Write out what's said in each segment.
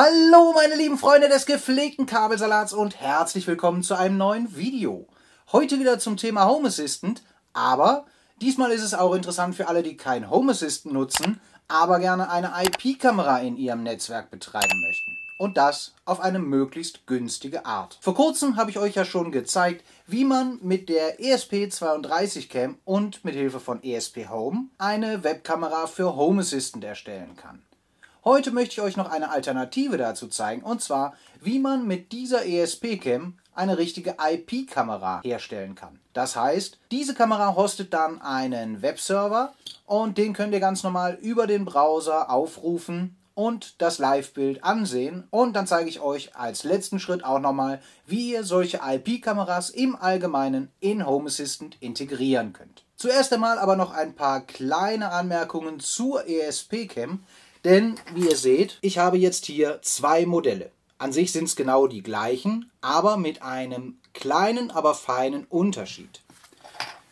Hallo meine lieben Freunde des gepflegten Kabelsalats und herzlich willkommen zu einem neuen Video. Heute wieder zum Thema Home Assistant, aber diesmal ist es auch interessant für alle, die kein Home Assistant nutzen, aber gerne eine IP-Kamera in ihrem Netzwerk betreiben möchten. Und das auf eine möglichst günstige Art. Vor kurzem habe ich euch ja schon gezeigt, wie man mit der ESP32 Cam und mit Hilfe von ESP Home eine Webkamera für Home Assistant erstellen kann. Heute möchte ich euch noch eine Alternative dazu zeigen, und zwar, wie man mit dieser ESP-Cam eine richtige IP-Kamera herstellen kann. Das heißt, diese Kamera hostet dann einen Webserver und den könnt ihr ganz normal über den Browser aufrufen und das Live-Bild ansehen. Und dann zeige ich euch als letzten Schritt auch nochmal, wie ihr solche IP-Kameras im Allgemeinen in Home Assistant integrieren könnt. Zuerst einmal aber noch ein paar kleine Anmerkungen zur ESP-Cam. Denn, wie ihr seht, ich habe jetzt hier zwei Modelle. An sich sind es genau die gleichen, aber mit einem kleinen, aber feinen Unterschied.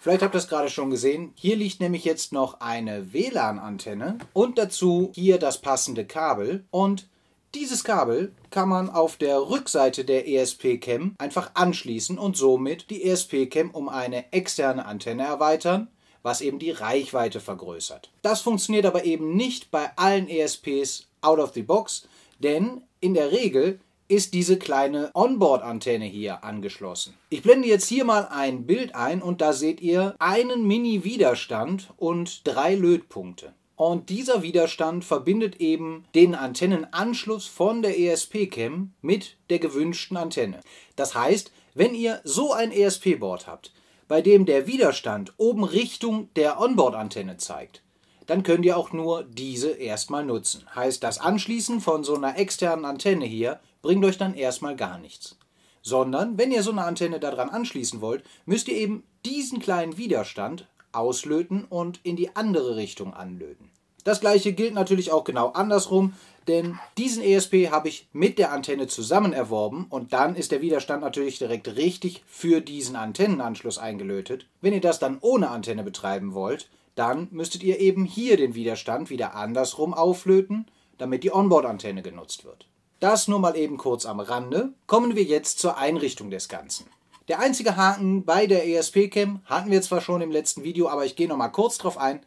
Vielleicht habt ihr es gerade schon gesehen. Hier liegt nämlich jetzt noch eine WLAN-Antenne und dazu hier das passende Kabel. Und dieses Kabel kann man auf der Rückseite der ESP-Cam einfach anschließen und somit die ESP-Cam um eine externe Antenne erweitern was eben die Reichweite vergrößert. Das funktioniert aber eben nicht bei allen ESPs out of the box, denn in der Regel ist diese kleine Onboard-Antenne hier angeschlossen. Ich blende jetzt hier mal ein Bild ein und da seht ihr einen Mini-Widerstand und drei Lötpunkte. Und dieser Widerstand verbindet eben den Antennenanschluss von der ESP-Cam mit der gewünschten Antenne. Das heißt, wenn ihr so ein ESP-Board habt, bei dem der Widerstand oben Richtung der Onboard-Antenne zeigt, dann könnt ihr auch nur diese erstmal nutzen. Heißt, das Anschließen von so einer externen Antenne hier bringt euch dann erstmal gar nichts. Sondern, wenn ihr so eine Antenne daran anschließen wollt, müsst ihr eben diesen kleinen Widerstand auslöten und in die andere Richtung anlöten. Das gleiche gilt natürlich auch genau andersrum denn diesen ESP habe ich mit der Antenne zusammen erworben und dann ist der Widerstand natürlich direkt richtig für diesen Antennenanschluss eingelötet. Wenn ihr das dann ohne Antenne betreiben wollt, dann müsstet ihr eben hier den Widerstand wieder andersrum auflöten, damit die Onboard-Antenne genutzt wird. Das nur mal eben kurz am Rande. Kommen wir jetzt zur Einrichtung des Ganzen. Der einzige Haken bei der ESP-Cam hatten wir zwar schon im letzten Video, aber ich gehe noch mal kurz drauf ein.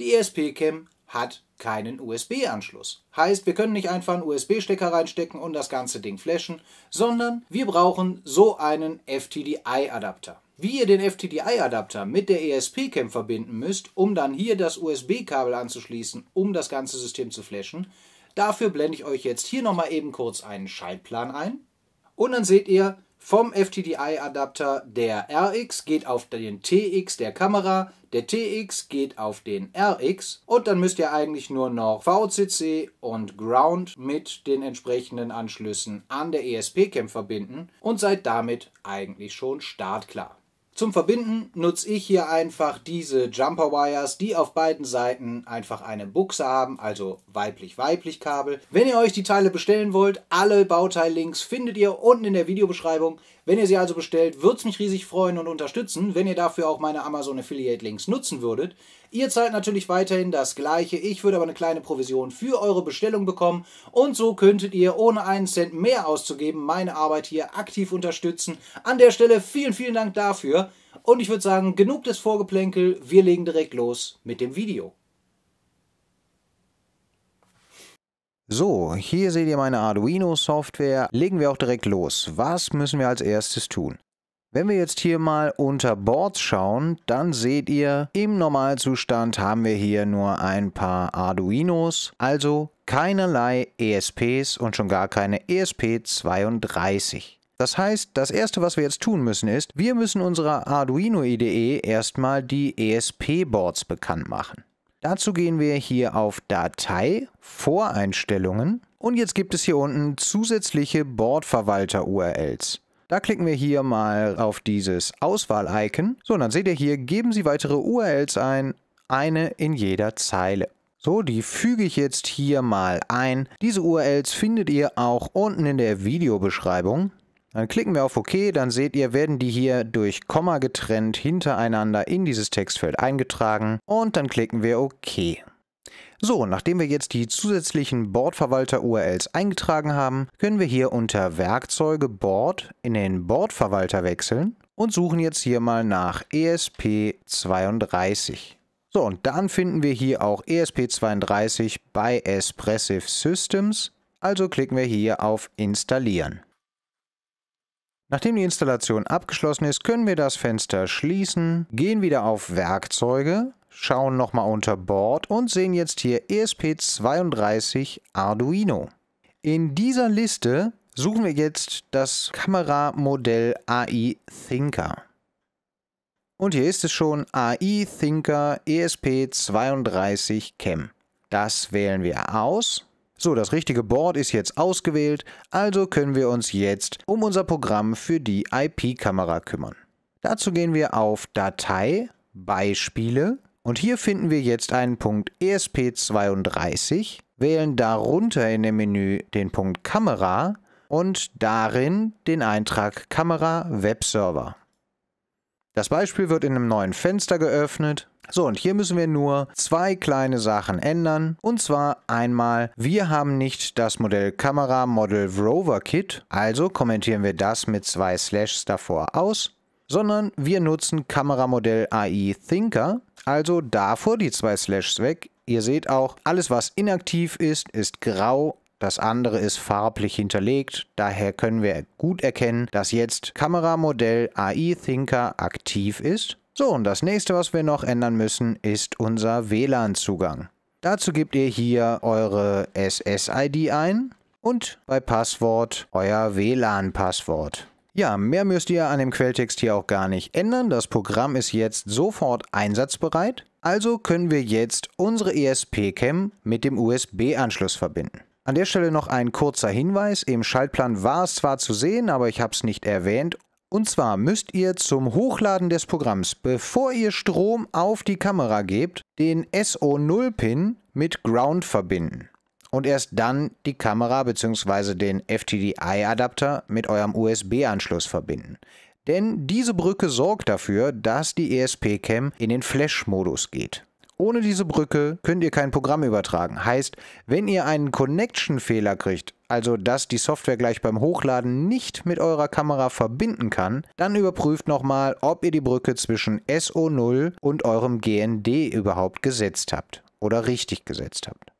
Die ESP-Cam hat keinen USB-Anschluss. Heißt, wir können nicht einfach einen USB-Stecker reinstecken und das ganze Ding flashen, sondern wir brauchen so einen FTDI-Adapter. Wie ihr den FTDI-Adapter mit der ESP-Cam verbinden müsst, um dann hier das USB-Kabel anzuschließen, um das ganze System zu flashen, dafür blende ich euch jetzt hier nochmal eben kurz einen Schaltplan ein. Und dann seht ihr, vom FTDI-Adapter der RX geht auf den TX der Kamera, der TX geht auf den RX und dann müsst ihr eigentlich nur noch VCC und Ground mit den entsprechenden Anschlüssen an der ESP-Cam verbinden und seid damit eigentlich schon startklar. Zum Verbinden nutze ich hier einfach diese Jumper Wires, die auf beiden Seiten einfach eine Buchse haben, also weiblich-weiblich Kabel. Wenn ihr euch die Teile bestellen wollt, alle Bauteillinks findet ihr unten in der Videobeschreibung. Wenn ihr sie also bestellt, würde es mich riesig freuen und unterstützen, wenn ihr dafür auch meine Amazon Affiliate Links nutzen würdet. Ihr zahlt natürlich weiterhin das gleiche, ich würde aber eine kleine Provision für eure Bestellung bekommen und so könntet ihr ohne einen Cent mehr auszugeben meine Arbeit hier aktiv unterstützen. An der Stelle vielen, vielen Dank dafür und ich würde sagen, genug des Vorgeplänkel, wir legen direkt los mit dem Video. So, hier seht ihr meine Arduino-Software. Legen wir auch direkt los. Was müssen wir als erstes tun? Wenn wir jetzt hier mal unter Boards schauen, dann seht ihr, im Normalzustand haben wir hier nur ein paar Arduinos, also keinerlei ESPs und schon gar keine ESP32. Das heißt, das erste, was wir jetzt tun müssen, ist, wir müssen unserer Arduino IDE erstmal die ESP-Boards bekannt machen. Dazu gehen wir hier auf Datei, Voreinstellungen und jetzt gibt es hier unten zusätzliche Bordverwalter-URLs. Da klicken wir hier mal auf dieses Auswahl-Icon. So, und dann seht ihr hier, geben Sie weitere URLs ein, eine in jeder Zeile. So, die füge ich jetzt hier mal ein. Diese URLs findet ihr auch unten in der Videobeschreibung. Dann klicken wir auf OK, dann seht ihr, werden die hier durch Komma getrennt hintereinander in dieses Textfeld eingetragen und dann klicken wir OK. So, nachdem wir jetzt die zusätzlichen Bordverwalter-URLs eingetragen haben, können wir hier unter Werkzeuge Board in den Bordverwalter wechseln und suchen jetzt hier mal nach ESP32. So, und dann finden wir hier auch ESP32 bei Espressive Systems, also klicken wir hier auf Installieren. Nachdem die Installation abgeschlossen ist, können wir das Fenster schließen, gehen wieder auf Werkzeuge, schauen nochmal unter Board und sehen jetzt hier ESP32 Arduino. In dieser Liste suchen wir jetzt das Kameramodell AI Thinker. Und hier ist es schon AI Thinker ESP32 Cam. Das wählen wir aus so, das richtige Board ist jetzt ausgewählt, also können wir uns jetzt um unser Programm für die IP-Kamera kümmern. Dazu gehen wir auf Datei, Beispiele und hier finden wir jetzt einen Punkt ESP32, wählen darunter in dem Menü den Punkt Kamera und darin den Eintrag Kamera Webserver. Das Beispiel wird in einem neuen Fenster geöffnet. So, und hier müssen wir nur zwei kleine Sachen ändern. Und zwar einmal, wir haben nicht das Modell Kamera Model Rover Kit, also kommentieren wir das mit zwei Slashs davor aus, sondern wir nutzen Kameramodell AI Thinker, also davor die zwei Slashs weg. Ihr seht auch, alles was inaktiv ist, ist grau, das andere ist farblich hinterlegt, daher können wir gut erkennen, dass jetzt Kameramodell AI Thinker aktiv ist. So, und das nächste, was wir noch ändern müssen, ist unser WLAN-Zugang. Dazu gebt ihr hier eure SSID ein und bei Passwort euer WLAN-Passwort. Ja, mehr müsst ihr an dem Quelltext hier auch gar nicht ändern. Das Programm ist jetzt sofort einsatzbereit. Also können wir jetzt unsere ESP-Cam mit dem USB-Anschluss verbinden. An der Stelle noch ein kurzer Hinweis. Im Schaltplan war es zwar zu sehen, aber ich habe es nicht erwähnt. Und zwar müsst ihr zum Hochladen des Programms, bevor ihr Strom auf die Kamera gebt, den SO0-Pin mit Ground verbinden. Und erst dann die Kamera bzw. den FTDI-Adapter mit eurem USB-Anschluss verbinden. Denn diese Brücke sorgt dafür, dass die ESP-Cam in den Flash-Modus geht. Ohne diese Brücke könnt ihr kein Programm übertragen. Heißt, wenn ihr einen Connection-Fehler kriegt, also dass die Software gleich beim Hochladen nicht mit eurer Kamera verbinden kann, dann überprüft nochmal, ob ihr die Brücke zwischen SO0 und eurem GND überhaupt gesetzt habt oder richtig gesetzt habt.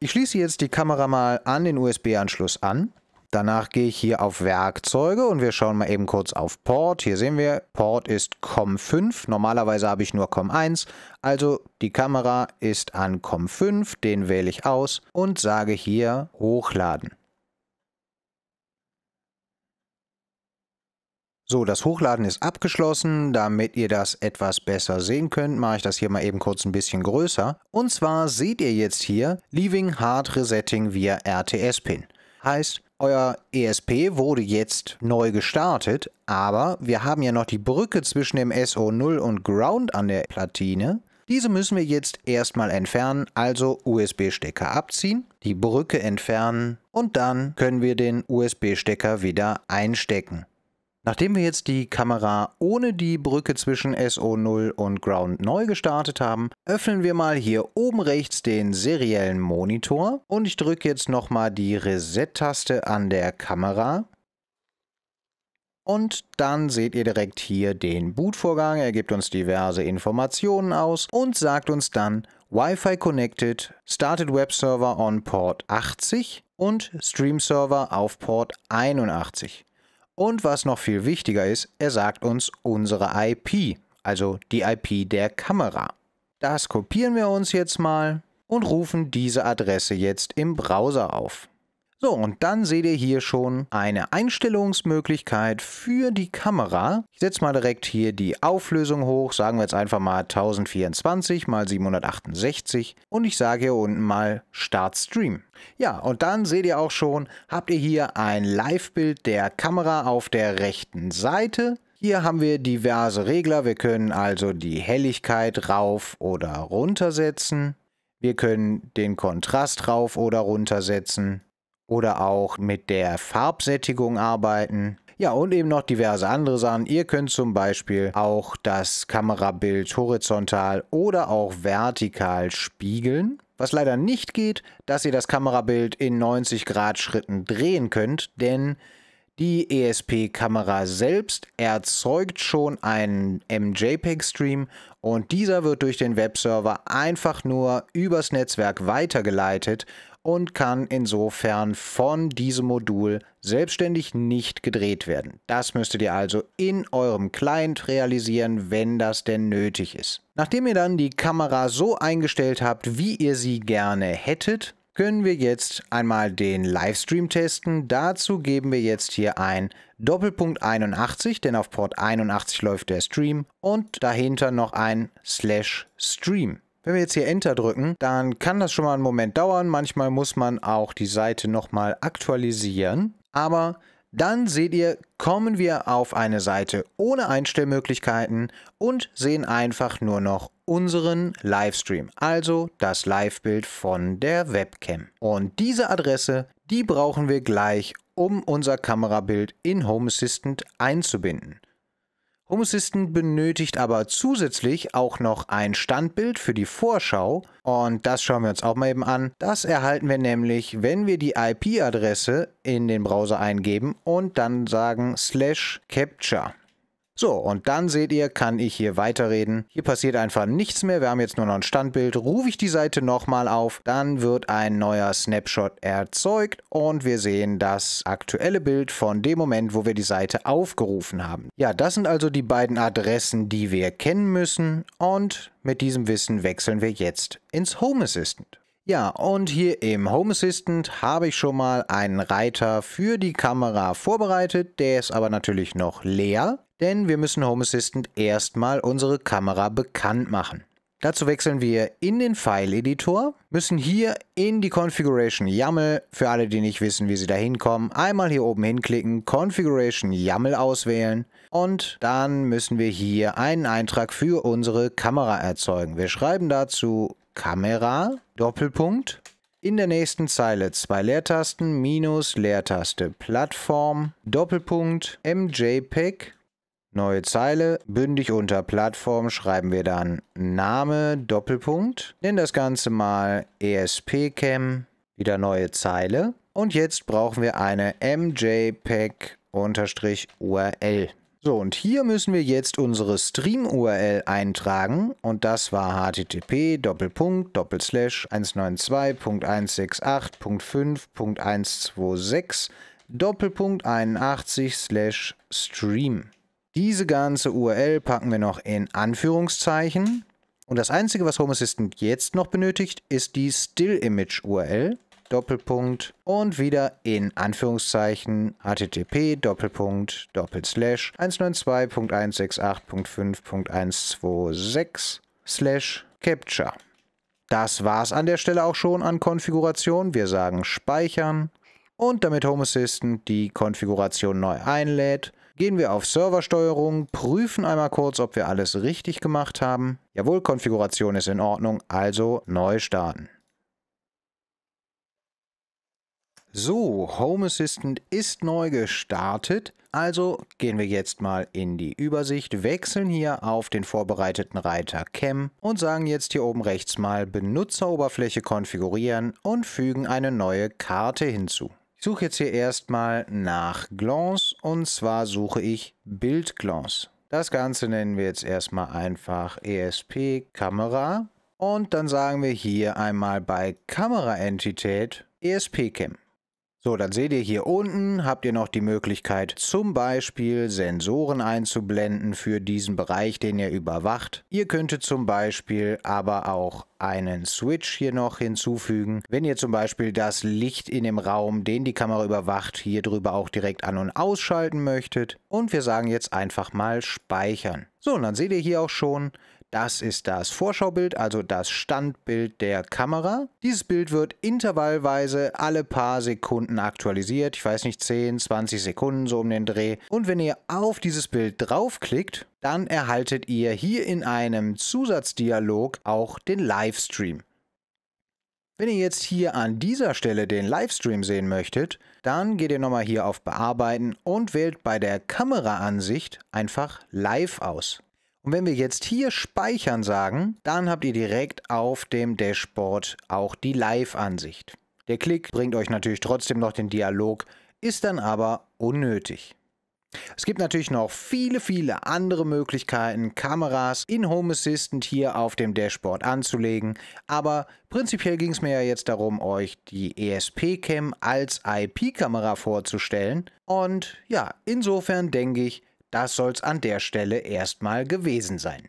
Ich schließe jetzt die Kamera mal an den USB-Anschluss an Danach gehe ich hier auf Werkzeuge und wir schauen mal eben kurz auf Port. Hier sehen wir, Port ist COM5. Normalerweise habe ich nur COM1. Also die Kamera ist an COM5. Den wähle ich aus und sage hier Hochladen. So, das Hochladen ist abgeschlossen. Damit ihr das etwas besser sehen könnt, mache ich das hier mal eben kurz ein bisschen größer. Und zwar seht ihr jetzt hier Leaving Hard Resetting via RTS-Pin. Heißt, euer ESP wurde jetzt neu gestartet, aber wir haben ja noch die Brücke zwischen dem SO0 und Ground an der Platine. Diese müssen wir jetzt erstmal entfernen, also USB-Stecker abziehen, die Brücke entfernen und dann können wir den USB-Stecker wieder einstecken. Nachdem wir jetzt die Kamera ohne die Brücke zwischen SO0 und Ground neu gestartet haben, öffnen wir mal hier oben rechts den seriellen Monitor und ich drücke jetzt nochmal die Reset-Taste an der Kamera. Und dann seht ihr direkt hier den Bootvorgang, er gibt uns diverse Informationen aus und sagt uns dann Wi-Fi connected, started Web Server on Port 80 und Stream Server auf Port 81. Und was noch viel wichtiger ist, er sagt uns unsere IP, also die IP der Kamera. Das kopieren wir uns jetzt mal und rufen diese Adresse jetzt im Browser auf. So, und dann seht ihr hier schon eine Einstellungsmöglichkeit für die Kamera. Ich setze mal direkt hier die Auflösung hoch, sagen wir jetzt einfach mal 1024 mal 768 und ich sage hier unten mal Start Stream. Ja, und dann seht ihr auch schon, habt ihr hier ein Live-Bild der Kamera auf der rechten Seite. Hier haben wir diverse Regler. Wir können also die Helligkeit rauf oder runter setzen. Wir können den Kontrast rauf oder runter setzen oder auch mit der Farbsättigung arbeiten. Ja, und eben noch diverse andere Sachen. Ihr könnt zum Beispiel auch das Kamerabild horizontal oder auch vertikal spiegeln. Was leider nicht geht, dass ihr das Kamerabild in 90 Grad Schritten drehen könnt, denn die ESP-Kamera selbst erzeugt schon einen MJPEG-Stream und dieser wird durch den Webserver einfach nur übers Netzwerk weitergeleitet und kann insofern von diesem Modul selbstständig nicht gedreht werden. Das müsstet ihr also in eurem Client realisieren, wenn das denn nötig ist. Nachdem ihr dann die Kamera so eingestellt habt, wie ihr sie gerne hättet, können wir jetzt einmal den Livestream testen. Dazu geben wir jetzt hier ein Doppelpunkt 81, denn auf Port 81 läuft der Stream und dahinter noch ein Slash Stream. Wenn wir jetzt hier Enter drücken, dann kann das schon mal einen Moment dauern. Manchmal muss man auch die Seite nochmal aktualisieren. Aber dann seht ihr, kommen wir auf eine Seite ohne Einstellmöglichkeiten und sehen einfach nur noch unseren Livestream, also das Livebild von der Webcam. Und diese Adresse, die brauchen wir gleich, um unser Kamerabild in Home Assistant einzubinden. Home Assistant benötigt aber zusätzlich auch noch ein Standbild für die Vorschau und das schauen wir uns auch mal eben an. Das erhalten wir nämlich, wenn wir die IP-Adresse in den Browser eingeben und dann sagen slash capture. So, und dann seht ihr, kann ich hier weiterreden. Hier passiert einfach nichts mehr. Wir haben jetzt nur noch ein Standbild. Rufe ich die Seite nochmal auf, dann wird ein neuer Snapshot erzeugt und wir sehen das aktuelle Bild von dem Moment, wo wir die Seite aufgerufen haben. Ja, das sind also die beiden Adressen, die wir kennen müssen und mit diesem Wissen wechseln wir jetzt ins Home Assistant. Ja, und hier im Home Assistant habe ich schon mal einen Reiter für die Kamera vorbereitet. Der ist aber natürlich noch leer denn wir müssen Home Assistant erstmal unsere Kamera bekannt machen. Dazu wechseln wir in den File-Editor, müssen hier in die Configuration YAML, für alle, die nicht wissen, wie sie da hinkommen, einmal hier oben hinklicken, Configuration YAML auswählen und dann müssen wir hier einen Eintrag für unsere Kamera erzeugen. Wir schreiben dazu Kamera, Doppelpunkt, in der nächsten Zeile zwei Leertasten, Minus, Leertaste, Plattform, Doppelpunkt, MJPEG Neue Zeile, bündig unter Plattform schreiben wir dann Name, Doppelpunkt. Nennen das Ganze mal ESP-Cam, wieder neue Zeile. Und jetzt brauchen wir eine mjpeg-url. So, und hier müssen wir jetzt unsere Stream-URL eintragen und das war http doppelpunkt 192.168.5.126 doppelpunkt 81 slash stream. Diese ganze URL packen wir noch in Anführungszeichen. Und das Einzige, was Home Assistant jetzt noch benötigt, ist die Still-Image-URL. Doppelpunkt und wieder in Anführungszeichen http Doppelpunkt Doppelslash 192.168.5.126 Slash Capture. Das war's an der Stelle auch schon an Konfiguration. Wir sagen Speichern und damit Home Assistant die Konfiguration neu einlädt, gehen wir auf Serversteuerung, prüfen einmal kurz, ob wir alles richtig gemacht haben. Jawohl, Konfiguration ist in Ordnung, also neu starten. So, Home Assistant ist neu gestartet. Also gehen wir jetzt mal in die Übersicht, wechseln hier auf den vorbereiteten Reiter Cam und sagen jetzt hier oben rechts mal Benutzeroberfläche konfigurieren und fügen eine neue Karte hinzu suche jetzt hier erstmal nach Glance und zwar suche ich Bildglance. Das Ganze nennen wir jetzt erstmal einfach ESP Kamera und dann sagen wir hier einmal bei Kameraentität ESP Cam. So, dann seht ihr hier unten, habt ihr noch die Möglichkeit, zum Beispiel Sensoren einzublenden für diesen Bereich, den ihr überwacht. Ihr könntet zum Beispiel aber auch einen Switch hier noch hinzufügen. Wenn ihr zum Beispiel das Licht in dem Raum, den die Kamera überwacht, hier drüber auch direkt an- und ausschalten möchtet. Und wir sagen jetzt einfach mal Speichern. So, und dann seht ihr hier auch schon, das ist das Vorschaubild, also das Standbild der Kamera. Dieses Bild wird intervallweise alle paar Sekunden aktualisiert. Ich weiß nicht, 10, 20 Sekunden, so um den Dreh. Und wenn ihr auf dieses Bild draufklickt, dann erhaltet ihr hier in einem Zusatzdialog auch den Livestream. Wenn ihr jetzt hier an dieser Stelle den Livestream sehen möchtet, dann geht ihr nochmal hier auf Bearbeiten und wählt bei der Kameraansicht einfach Live aus. Und wenn wir jetzt hier Speichern sagen, dann habt ihr direkt auf dem Dashboard auch die Live-Ansicht. Der Klick bringt euch natürlich trotzdem noch den Dialog, ist dann aber unnötig. Es gibt natürlich noch viele, viele andere Möglichkeiten, Kameras in Home Assistant hier auf dem Dashboard anzulegen, aber prinzipiell ging es mir ja jetzt darum, euch die ESP-Cam als IP-Kamera vorzustellen und ja, insofern denke ich, das soll's an der Stelle erstmal gewesen sein.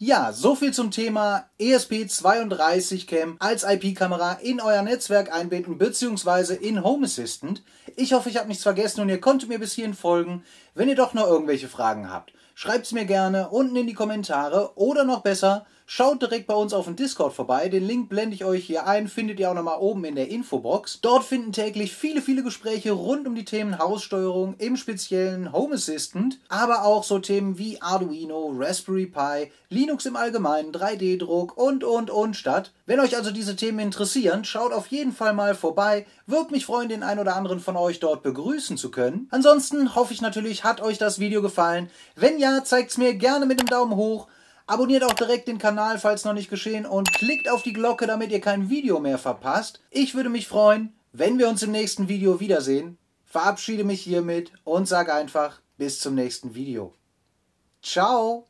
Ja, so viel zum Thema ESP32 Cam als IP-Kamera in euer Netzwerk einbinden bzw. in Home Assistant. Ich hoffe, ich habe nichts vergessen und ihr konntet mir bis hierhin folgen. Wenn ihr doch noch irgendwelche Fragen habt, schreibt's mir gerne unten in die Kommentare oder noch besser Schaut direkt bei uns auf dem Discord vorbei. Den Link blende ich euch hier ein. Findet ihr auch nochmal oben in der Infobox. Dort finden täglich viele, viele Gespräche rund um die Themen Haussteuerung, im speziellen Home Assistant, aber auch so Themen wie Arduino, Raspberry Pi, Linux im Allgemeinen, 3D-Druck und, und, und statt. Wenn euch also diese Themen interessieren, schaut auf jeden Fall mal vorbei. Würde mich freuen, den einen oder anderen von euch dort begrüßen zu können. Ansonsten hoffe ich natürlich, hat euch das Video gefallen. Wenn ja, zeigt es mir gerne mit dem Daumen hoch. Abonniert auch direkt den Kanal, falls noch nicht geschehen, und klickt auf die Glocke, damit ihr kein Video mehr verpasst. Ich würde mich freuen, wenn wir uns im nächsten Video wiedersehen. Verabschiede mich hiermit und sage einfach bis zum nächsten Video. Ciao!